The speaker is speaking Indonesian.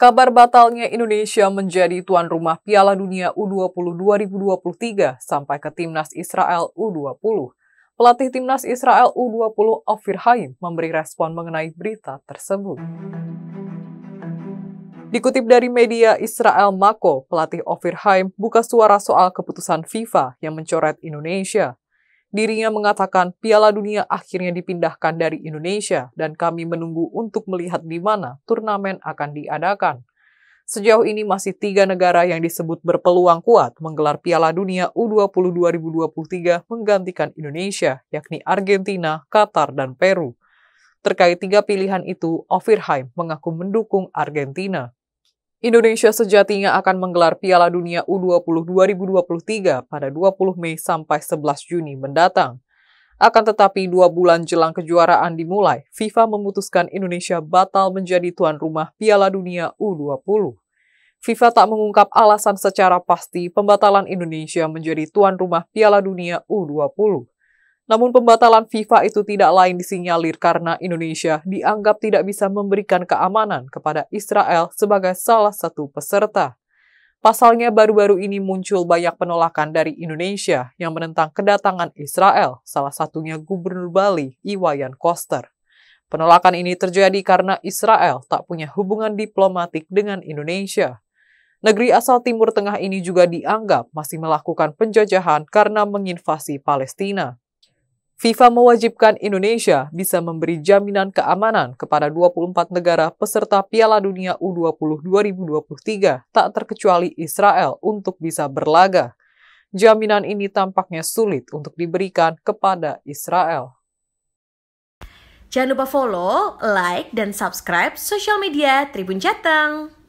Kabar batalnya Indonesia menjadi tuan rumah Piala Dunia U20 2023 sampai ke timnas Israel U20. Pelatih timnas Israel U20 Ofir Haim memberi respon mengenai berita tersebut. Dikutip dari media Israel Mako, pelatih Ofir Haim buka suara soal keputusan FIFA yang mencoret Indonesia Dirinya mengatakan Piala Dunia akhirnya dipindahkan dari Indonesia dan kami menunggu untuk melihat di mana turnamen akan diadakan. Sejauh ini masih tiga negara yang disebut berpeluang kuat menggelar Piala Dunia U20 2023 menggantikan Indonesia, yakni Argentina, Qatar, dan Peru. Terkait tiga pilihan itu, Ovirheim mengaku mendukung Argentina. Indonesia sejatinya akan menggelar Piala Dunia U20 2023 pada 20 Mei sampai 11 Juni mendatang. Akan tetapi dua bulan jelang kejuaraan dimulai, FIFA memutuskan Indonesia batal menjadi tuan rumah Piala Dunia U20. FIFA tak mengungkap alasan secara pasti pembatalan Indonesia menjadi tuan rumah Piala Dunia U20. Namun pembatalan FIFA itu tidak lain disinyalir karena Indonesia dianggap tidak bisa memberikan keamanan kepada Israel sebagai salah satu peserta. Pasalnya baru-baru ini muncul banyak penolakan dari Indonesia yang menentang kedatangan Israel, salah satunya Gubernur Bali, Iwayan Koster. Penolakan ini terjadi karena Israel tak punya hubungan diplomatik dengan Indonesia. Negeri asal Timur Tengah ini juga dianggap masih melakukan penjajahan karena menginvasi Palestina. FIFA mewajibkan Indonesia bisa memberi jaminan keamanan kepada 24 negara peserta Piala Dunia U20 2023, tak terkecuali Israel, untuk bisa berlaga. Jaminan ini tampaknya sulit untuk diberikan kepada Israel. Jangan lupa follow, like, dan subscribe sosial media Tribun Jateng.